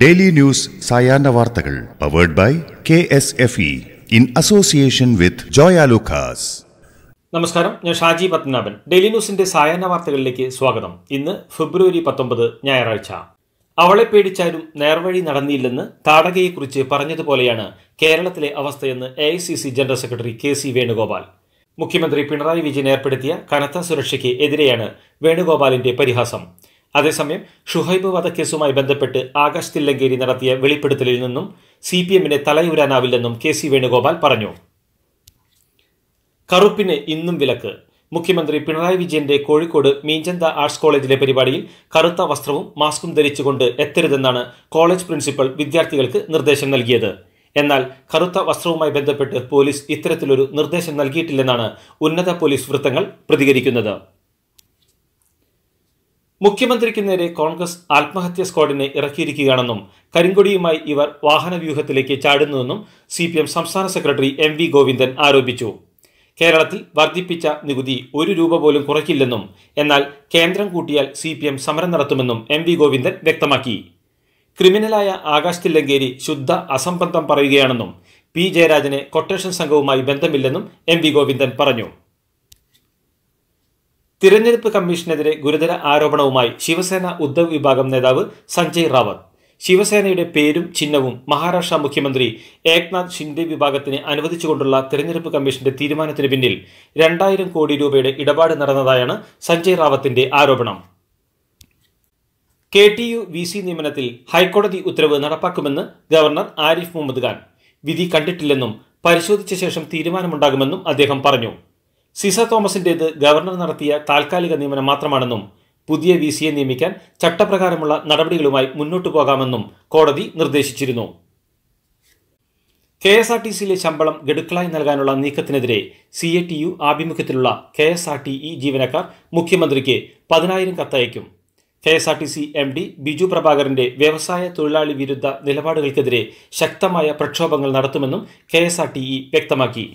daily news സായാഹ്ന വാർത്തകൾ powered by K S F E in association with ജോയ നമസ്കാരം ഞാൻ ഷാജി പത്മനാഭൻ ഡെയിലി ന്യൂസിന്റെ സായാഹ്ന വാർത്തകളിലേക്ക് സ്വാഗതം ഇന്ന് ഫെബ്രുവരി പത്തൊമ്പത് ഞായറാഴ്ച അവളെ പേടിച്ചാലും നേർവഴി നടന്നില്ലെന്ന് താടകയെക്കുറിച്ച് പറഞ്ഞതുപോലെയാണ് കേരളത്തിലെ അവസ്ഥയെന്ന് A general secretary K C Venugopal മുഖ്യമന്ത്രി പിണറായി വിജയൻ ഏർപ്പെടുത്തിയ കനത്ത സുരക്ഷയ്ക്ക് എതിരെയാണ് വേണുഗോപാലിന്റെ പരിഹാസം അതേസമയം ഷുഹൈബ് വധക്കേസുമായി ബന്ധപ്പെട്ട് ആകാശ് തില്ലങ്കേരി നടത്തിയ വെളിപ്പെടുത്തലിൽ നിന്നും സി പി എമ്മിനെ തലയൂരാനാവില്ലെന്നും കെ സി വേണുഗോപാൽ പറഞ്ഞു കറുപ്പിന് ഇന്നും വിലക്ക് മുഖ്യമന്ത്രി പിണറായി വിജയന്റെ കോഴിക്കോട് മീഞ്ചന്ത ആർട്സ് കോളേജിലെ പരിപാടിയിൽ കറുത്ത വസ്ത്രവും മാസ്കും ധരിച്ചുകൊണ്ട് എത്തരുതെന്നാണ് കോളേജ് പ്രിൻസിപ്പൽ വിദ്യാർത്ഥികൾക്ക് നിർദ്ദേശം നൽകിയത് എന്നാൽ കറുത്ത വസ്ത്രവുമായി ബന്ധപ്പെട്ട് പോലീസ് ഇത്തരത്തിലൊരു നിർദ്ദേശം നൽകിയിട്ടില്ലെന്നാണ് ഉന്നത പോലീസ് വൃത്തങ്ങൾ പ്രതികരിക്കുന്നത് മുഖ്യമന്ത്രിക്ക് നേരെ കോൺഗ്രസ് ആത്മഹത്യാ സ്ക്വാഡിനെ ഇറക്കിയിരിക്കുകയാണെന്നും കരിങ്കൊടിയുമായി ഇവർ വാഹനവ്യൂഹത്തിലേക്ക് ചാടുന്നുവെന്നും സി പി എം സംസ്ഥാന സെക്രട്ടറി എം വി ഗോവിന്ദൻ ആരോപിച്ചു കേരളത്തിൽ വർദ്ധിപ്പിച്ച നികുതി ഒരു രൂപ പോലും കുറയ്ക്കില്ലെന്നും എന്നാൽ കേന്ദ്രം കൂട്ടിയാൽ സി പി എം സമരം നടത്തുമെന്നും എം വി ഗോവിന്ദൻ വ്യക്തമാക്കി ക്രിമിനലായ ആകാശ് തില്ലങ്കേരി ശുദ്ധ അസംബന്ധം പറയുകയാണെന്നും പി ജയരാജന് കൊട്ടേഷൻ സംഘവുമായി ബന്ധമില്ലെന്നും എം വി ഗോവിന്ദൻ പറഞ്ഞു തിരഞ്ഞെടുപ്പ് കമ്മീഷനെതിരെ ഗുരുതര ആരോപണവുമായി ശിവസേന ഉദ്ധവ് വിഭാഗം നേതാവ് സഞ്ജയ് റാവത്ത് ശിവസേനയുടെ പേരും ചിഹ്നവും മഹാരാഷ്ട്ര മുഖ്യമന്ത്രി ഏക്നാഥ് ഷിൻഡെ വിഭാഗത്തിന് അനുവദിച്ചുകൊണ്ടുള്ള തിരഞ്ഞെടുപ്പ് കമ്മീഷന്റെ തീരുമാനത്തിന് പിന്നിൽ രണ്ടായിരം കോടി രൂപയുടെ ഇടപാട് നടന്നതായാണ് സഞ്ജയ് റാവത്തിന്റെ ആരോപണം K T U V C നിയമനത്തിൽ ഹൈക്കോടതി ഉത്തരവ് നടപ്പാക്കുമെന്ന് ഗവർണർ ആരിഫ് മുഹമ്മദ് ഖാൻ വിധി കണ്ടിട്ടില്ലെന്നും പരിശോധിച്ച ശേഷം തീരുമാനമുണ്ടാകുമെന്നും അദ്ദേഹം പറഞ്ഞു സിസ തോമസിന്റേത് ഗവർണർ നടത്തിയ താൽക്കാലിക നിയമനം മാത്രമാണെന്നും പുതിയ വി സിയെ നിയമിക്കാൻ ചട്ടപ്രകാരമുള്ള നടപടികളുമായി മുന്നോട്ടു പോകാമെന്നും കോടതി നിർദ്ദേശിച്ചിരുന്നു കെ എസ് ആർ ടി സിയിലെ ശമ്പളം ഗഡുക്കളായി നൽകാനുള്ള നീക്കത്തിനെതിരെ സി എ ടി യു ആഭിമുഖ്യത്തിലുള്ള K S R T E ജീവനക്കാർ മുഖ്യമന്ത്രിക്ക് പതിനായിരം കത്തയക്കും K S R T C M D Biju പ്രഭാകറിന്റെ വ്യവസായ തൊഴിലാളി വിരുദ്ധ നിലപാടുകൾക്കെതിരെ ശക്തമായ പ്രക്ഷോഭങ്ങൾ നടത്തുമെന്നും K S R T E വ്യക്തമാക്കി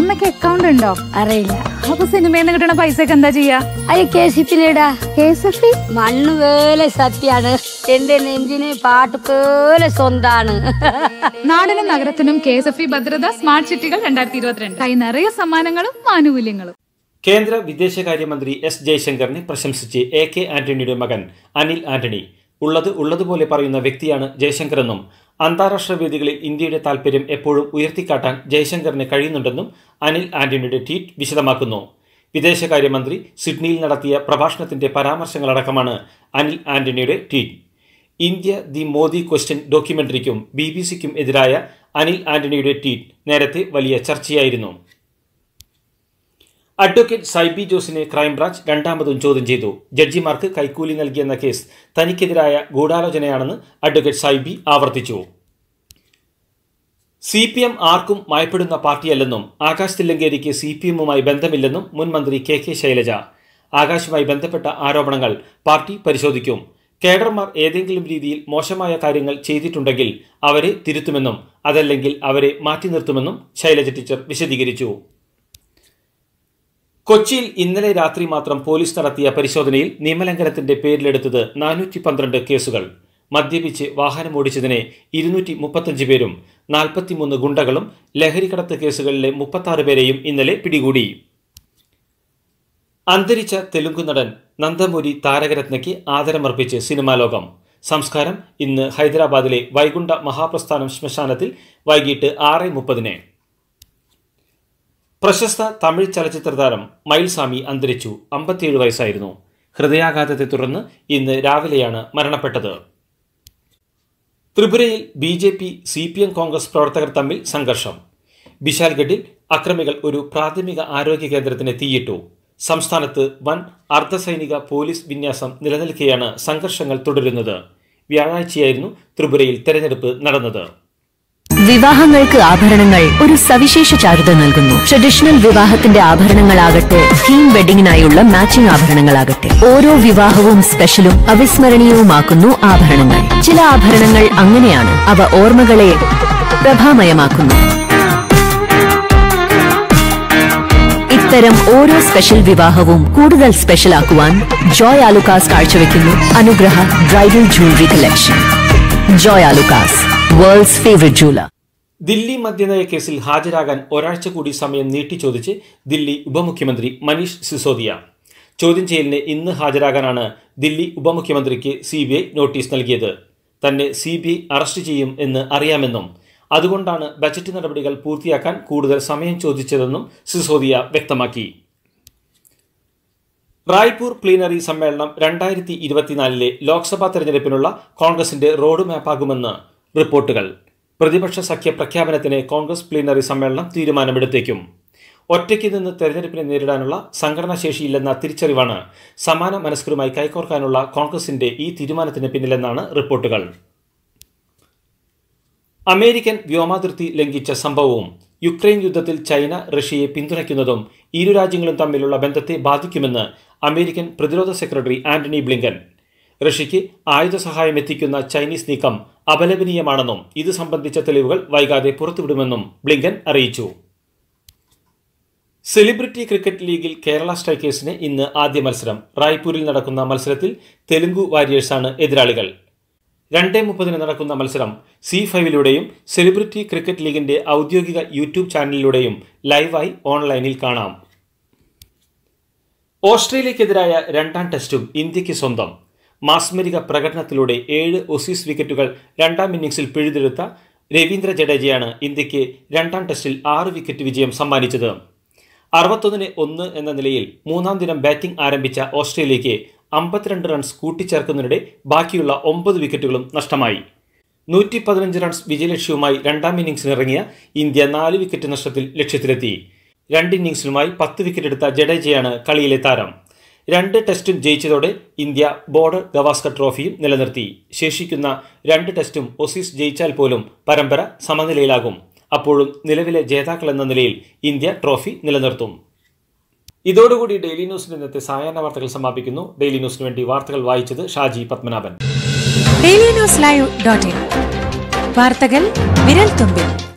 അമ്മയ്ക്ക് അക്കൗണ്ട് ഉണ്ടോ അറിയില്ല അപ്പൊ സിനിമയിൽ നിന്ന് കിട്ടണ പൈസ ഒക്കെ എന്താ ചെയ്യാ അയ്യ കെ സി പിയിലേടാ കെ എസ് എഫ് മണ്ണ് വേലെ സത്യാണ് എന്റെ നെഞ്ചിന് പാട്ട് പോലെ സ്വന്താണ് നാടിനും നഗരത്തിനും കെ എസ് എഫ് ഭദ്രത സ്മാർട്ട് സിറ്റികൾ രണ്ടായിരത്തി ഇരുപത്തിരണ്ട് കൈ നിറയെ സമ്മാനങ്ങളും ആനുകൂല്യങ്ങളും കേന്ദ്ര വിദേശകാര്യമന്ത്രി എസ് ജയശങ്കറിനെ പ്രശംസിച്ച് എ കെ ആന്റണിയുടെ മകൻ അനിൽ ആന്റണി ഉള്ളത് ഉള്ളതുപോലെ പറയുന്ന വ്യക്തിയാണ് ജയശങ്കറെന്നും അന്താരാഷ്ട്ര വേദികളിൽ ഇന്ത്യയുടെ താൽപര്യം എപ്പോഴും ഉയർത്തിക്കാട്ടാൻ ജയശങ്കറിന് കഴിയുന്നുണ്ടെന്നും അനിൽ ആന്റണിയുടെ ട്വീറ്റ് വിശദമാക്കുന്നു വിദേശകാര്യമന്ത്രി സിഡ്നിയിൽ നടത്തിയ പ്രഭാഷണത്തിന്റെ പരാമർശങ്ങളടക്കമാണ് അനിൽ ആന്റണിയുടെ tweet India the Modi question ഡോക്യുമെന്ററിക്കും ബി ബി സിക്കും എതിരായ അനിൽ ആന്റണിയുടെ ട്വീറ്റ് നേരത്തെ വലിയ ചർച്ചയായിരുന്നു അഡ്വക്കേറ്റ് സൈബി ജോസിനെ ക്രൈംബ്രാഞ്ച് രണ്ടാമതും ചോദ്യം ചെയ്തു ജഡ്ജിമാർക്ക് കൈക്കൂലി നൽകിയെന്ന കേസ് തനിക്കെതിരായ ഗൂഢാലോചനയാണെന്ന് അഡ്വക്കേറ്റ് സൈബി ആവർത്തിച്ചു സി പി എം ആർക്കും മയപ്പെടുന്ന പാർട്ടിയല്ലെന്നും ആകാശ് തില്ലങ്കേരിക്ക് സി പി എമ്മുമായി ബന്ധമില്ലെന്നും മുൻമന്ത്രി കെ കെ ശൈലജ ആകാശുമായി ബന്ധപ്പെട്ട ആരോപണങ്ങൾ പാർട്ടി പരിശോധിക്കും കേഡർമാർ ഏതെങ്കിലും രീതിയിൽ മോശമായ കാര്യങ്ങൾ ചെയ്തിട്ടുണ്ടെങ്കിൽ അവരെ തിരുത്തുമെന്നും അതല്ലെങ്കിൽ അവരെ മാറ്റി നിർത്തുമെന്നും ശൈലജ ടീച്ചർ വിശദീകരിച്ചു കൊച്ചിയിൽ ഇന്നലെ രാത്രി മാത്രം പോലീസ് നടത്തിയ പരിശോധനയിൽ നിയമലംഘനത്തിന്റെ പേരിലെടുത്തത് നാനൂറ്റി പന്ത്രണ്ട് കേസുകൾ മദ്യപിച്ച് ഓടിച്ചതിനെ ഇരുന്നൂറ്റി മുപ്പത്തഞ്ച് പേരും നാൽപ്പത്തിമൂന്ന് ഗുണ്ടകളും ലഹരിക്കടത്ത് കേസുകളിലെ മുപ്പത്താറ് പേരെയും ഇന്നലെ പിടികൂടി അന്തരിച്ച തെലുങ്ക് നടൻ നന്ദമൂരി താരകരത്നയ്ക്ക് ആദരമർപ്പിച്ച് സിനിമാ ലോകം സംസ്കാരം ഇന്ന് ഹൈദരാബാദിലെ വൈകുണ്ഠ മഹാപ്രസ്ഥാനം ശ്മശാനത്തിൽ വൈകിട്ട് ആറ് മുപ്പതിന് പ്രശസ്ത തമിഴ് ചലച്ചിത്ര താരം മയിൽസ്വാമി അന്തരിച്ചു അമ്പത്തിയേഴ് വയസ്സായിരുന്നു ഹൃദയാഘാതത്തെ തുടർന്ന് ഇന്ന് രാവിലെയാണ് മരണപ്പെട്ടത് ത്രിപുരയിൽ B J P C P M Congress പ്രവർത്തകർ തമ്മിൽ സംഘർഷം വിശാൽഗഡിൽ അക്രമികൾ ഒരു പ്രാഥമിക ആരോഗ്യ കേന്ദ്രത്തിന് തീയിട്ടു സംസ്ഥാനത്ത് വൻ അർദ്ധസൈനിക പോലീസ് വിന്യാസം നിലനിൽക്കെയാണ് സംഘർഷങ്ങൾ തുടരുന്നത് വ്യാഴാഴ്ചയായിരുന്നു ത്രിപുരയിൽ തെരഞ്ഞെടുപ്പ് നടന്നത് വിവാഹങ്ങൾക്ക് ആഭരണങ്ങൾ ഒരു സവിശേഷ ചാരുത നൽകുന്നു ട്രഡീഷണൽ വിവാഹത്തിന്റെ ആഭരണങ്ങളാകട്ടെ തീം വെഡിങ്ങിനായുള്ള മാച്ചിംഗ് ആഭരണങ്ങളാകട്ടെ ഓരോ വിവാഹവും സ്പെഷ്യലും അവിസ്മരണീയവുമാക്കുന്നു ആഭരണങ്ങൾ ചില ആഭരണങ്ങൾ അങ്ങനെയാണ് അവ ഓർമ്മകളെ പ്രഭാമയമാക്കുന്നു ഇത്തരം ഓരോ സ്പെഷ്യൽ വിവാഹവും കൂടുതൽ സ്പെഷ്യൽ ആക്കുവാൻ ജോയ് ആലുക്കാസ് കാഴ്ചവെക്കുന്നു Anugraha bridal jewellery collection Joy Alukkas world's favourite ജൂല ദില്ലി മദ്യനയ കേസിൽ ഹാജരാകാൻ ഒരാഴ്ച കൂടി സമയം നീട്ടി ചോദിച്ച് ദില്ലി ഉപമുഖ്യമന്ത്രി മനീഷ് സിസോദിയ ചോദ്യം ചെയ്യലിന് ഇന്ന് ഹാജരാകാനാണ് ദില്ലി ഉപമുഖ്യമന്ത്രിക്ക് സി ബി ഐ നോട്ടീസ് നൽകിയത് തന്നെ സി ബി ഐ അറസ്റ്റ് ചെയ്യും എന്ന് അറിയാമെന്നും അതുകൊണ്ടാണ് ബജറ്റ് നടപടികൾ പൂർത്തിയാക്കാൻ കൂടുതൽ സമയം ചോദിച്ചതെന്നും സിസോദിയ വ്യക്തമാക്കി റായ്പൂർ പ്ലീനറി സമ്മേളനം രണ്ടായിരത്തി ഇരുപത്തിനാലിലെ ലോക്സഭാ തെരഞ്ഞെടുപ്പിനുള്ള കോൺഗ്രസിന്റെ റോഡ് മാപ്പാകുമെന്ന് റിപ്പോർട്ടുകൾ പ്രതിപക്ഷ സഖ്യ പ്രഖ്യാപനത്തിന് കോൺഗ്രസ് പ്ലീനറി സമ്മേളനം തീരുമാനമെടുത്തേക്കും ഒറ്റയ്ക്ക് നിന്ന് തെരഞ്ഞെടുപ്പിനെ നേരിടാനുള്ള സംഘടനാശേഷിയില്ലെന്ന തിരിച്ചറിവാണ് സമാന മനസ്കരുമായി കൈകോർക്കാനുള്ള കോൺഗ്രസിന്റെ ഈ തീരുമാനത്തിന് പിന്നിലെന്നാണ് റിപ്പോർട്ടുകൾ അമേരിക്കൻ വ്യോമാതിർത്തി ലംഘിച്ച സംഭവവും യുക്രൈൻ യുദ്ധത്തിൽ ചൈന റഷ്യയെ പിന്തുണയ്ക്കുന്നതും ഇരു രാജ്യങ്ങളും തമ്മിലുള്ള ബന്ധത്തെ ബാധിക്കുമെന്ന് അമേരിക്കൻ പ്രതിരോധ സെക്രട്ടറി ആന്റണി ബ്ലിങ്കൻ റഷ്യയ്ക്ക് ആയുധ സഹായം എത്തിക്കുന്ന ചൈനീസ് നീക്കം അപലപനീയമാണെന്നും ഇത് സംബന്ധിച്ച തെളിവുകൾ വൈകാതെ പുറത്തുവിടുമെന്നും ബ്ലിങ്കൻ അറിയിച്ചു സെലിബ്രിറ്റി ക്രിക്കറ്റ് ലീഗിൽ കേരള സ്ട്രൈക്കേഴ്സിന് ഇന്ന് ആദ്യ മത്സരം റായ്പൂരിൽ നടക്കുന്ന മത്സരത്തിൽ തെലുങ്കു വാരിയേഴ്സാണ് എതിരാളികൾ രണ്ടേ മുപ്പതിന് നടക്കുന്ന മത്സരം സി ഫൈവിലൂടെയും സെലിബ്രിറ്റി ക്രിക്കറ്റ് ലീഗിന്റെ ഔദ്യോഗിക യൂട്യൂബ് ചാനലിലൂടെയും ലൈവായി ഓൺലൈനിൽ കാണാം ഓസ്ട്രേലിയക്കെതിരായ രണ്ടാം ടെസ്റ്റും ഇന്ത്യക്ക് സ്വന്തം മാസ്മരിക പ്രകടനത്തിലൂടെ ഏഴ് ഒസീസ് വിക്കറ്റുകൾ രണ്ടാം ഇന്നിംഗ്സിൽ പിഴുതെടുത്ത രവീന്ദ്ര ജഡേജയാണ് ഇന്ത്യക്ക് രണ്ടാം ടെസ്റ്റിൽ ആറ് വിക്കറ്റ് വിജയം സമ്മാനിച്ചത് അറുപത്തൊന്നിന് ഒന്ന് എന്ന നിലയിൽ മൂന്നാം ദിനം ബാറ്റിംഗ് ആരംഭിച്ച ഓസ്ട്രേലിയയ്ക്ക് അമ്പത്തിരണ്ട് റൺസ് കൂട്ടിച്ചേർക്കുന്നതിനിടെ ബാക്കിയുള്ള ഒമ്പത് വിക്കറ്റുകളും നഷ്ടമായി നൂറ്റി പതിനഞ്ച് റൺസ് വിജയലക്ഷ്യവുമായി രണ്ടാം ഇന്നിംഗ്സിനിറങ്ങിയ ഇന്ത്യ നാല് വിക്കറ്റ് നഷ്ടത്തിൽ ലക്ഷ്യത്തിലെത്തി രണ്ട് ഇന്നിംഗ്സിനുമായി പത്ത് വിക്കറ്റ് എടുത്ത ജഡേജയാണ് കളിയിലെ താരം രണ്ട് ടെസ്റ്റും ജയിച്ചതോടെ ഇന്ത്യ ബോർഡർ ഗവാസ്കർ ട്രോഫിയും നിലനിർത്തി ശേഷിക്കുന്ന രണ്ട് ടെസ്റ്റും ഒസീസ് ജയിച്ചാൽ പോലും പരമ്പര സമനിലയിലാകും അപ്പോഴും നിലവിലെ ജേതാക്കൾ എന്ന നിലയിൽ ഇന്ത്യ ട്രോഫി നിലനിർത്തും ഇതോടുകൂടി ഡെയിലി ന്യൂസിന്റെ ഇന്നത്തെ സായാഹ്ന വാർത്തകൾ സമാപിക്കുന്നു ഡെയിലി ന്യൂസിന് വേണ്ടി വാർത്തകൾ വായിച്ചത് Shaji Padmanabhan daily news live dot വാർത്തകൾ വിരൽ തുമ്പിൽ